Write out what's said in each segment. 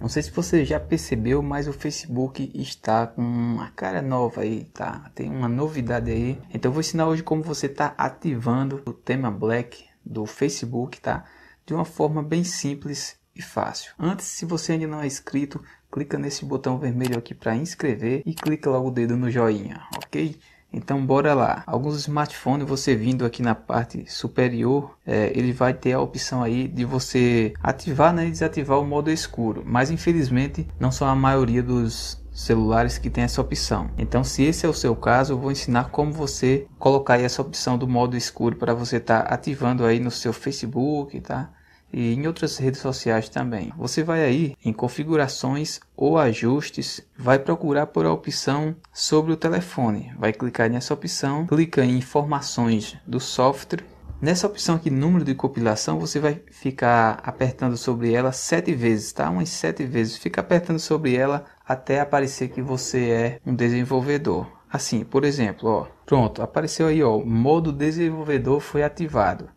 Não sei se você já percebeu, mas o Facebook está com uma cara nova aí, tá? Tem uma novidade aí. Então eu vou ensinar hoje como você está ativando o tema Black do Facebook, tá? De uma forma bem simples e fácil. Antes, se você ainda não é inscrito, clica nesse botão vermelho aqui para inscrever e clica logo o dedo no joinha, ok? Então bora lá. Alguns smartphones você vindo aqui na parte superior, é, ele vai ter a opção aí de você ativar né, e desativar o modo escuro. Mas infelizmente não são a maioria dos celulares que tem essa opção. Então se esse é o seu caso, eu vou ensinar como você colocar essa opção do modo escuro para você estar tá ativando aí no seu Facebook, tá? e em outras redes sociais também. Você vai aí em configurações ou ajustes, vai procurar por a opção sobre o telefone, vai clicar nessa opção, clica em informações do software. Nessa opção aqui, número de compilação, você vai ficar apertando sobre ela sete vezes, tá? Umas sete vezes. Fica apertando sobre ela até aparecer que você é um desenvolvedor. Assim, por exemplo, ó, pronto, apareceu aí, ó, modo desenvolvedor foi ativado.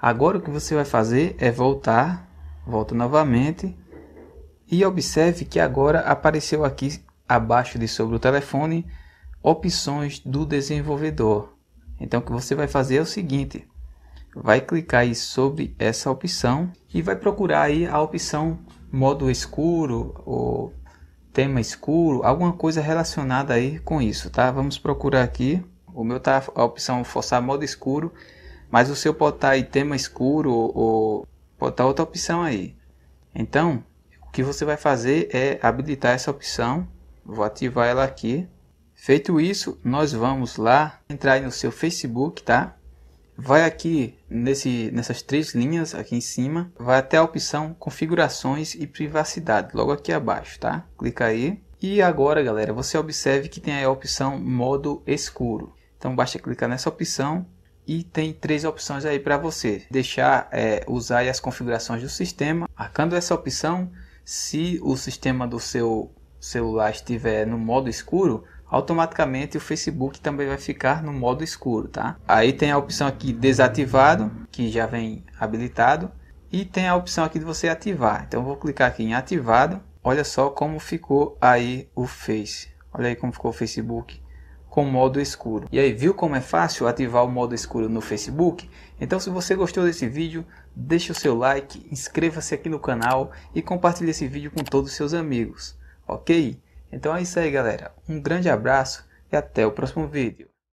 Agora o que você vai fazer é voltar, volta novamente e observe que agora apareceu aqui abaixo de sobre o telefone opções do desenvolvedor. Então o que você vai fazer é o seguinte, vai clicar aí sobre essa opção e vai procurar aí a opção modo escuro ou tema escuro, alguma coisa relacionada aí com isso, tá? Vamos procurar aqui. O meu tá a opção forçar modo escuro mas o seu pode estar em tema escuro ou pode estar outra opção aí. Então, o que você vai fazer é habilitar essa opção. Vou ativar ela aqui. Feito isso, nós vamos lá entrar no seu Facebook, tá? Vai aqui nesse, nessas três linhas aqui em cima, vai até a opção configurações e privacidade, logo aqui abaixo, tá? Clica aí. E agora, galera, você observe que tem aí a opção modo escuro. Então basta clicar nessa opção e tem três opções aí para você deixar é, usar as configurações do sistema. Marcando essa opção, se o sistema do seu celular estiver no modo escuro, automaticamente o Facebook também vai ficar no modo escuro, tá? Aí tem a opção aqui desativado, que já vem habilitado, e tem a opção aqui de você ativar. Então vou clicar aqui em ativado. Olha só como ficou aí o Face. Olha aí como ficou o Facebook com modo escuro. E aí, viu como é fácil ativar o modo escuro no Facebook? Então se você gostou desse vídeo, deixe o seu like, inscreva-se aqui no canal e compartilhe esse vídeo com todos os seus amigos, ok? Então é isso aí galera, um grande abraço e até o próximo vídeo.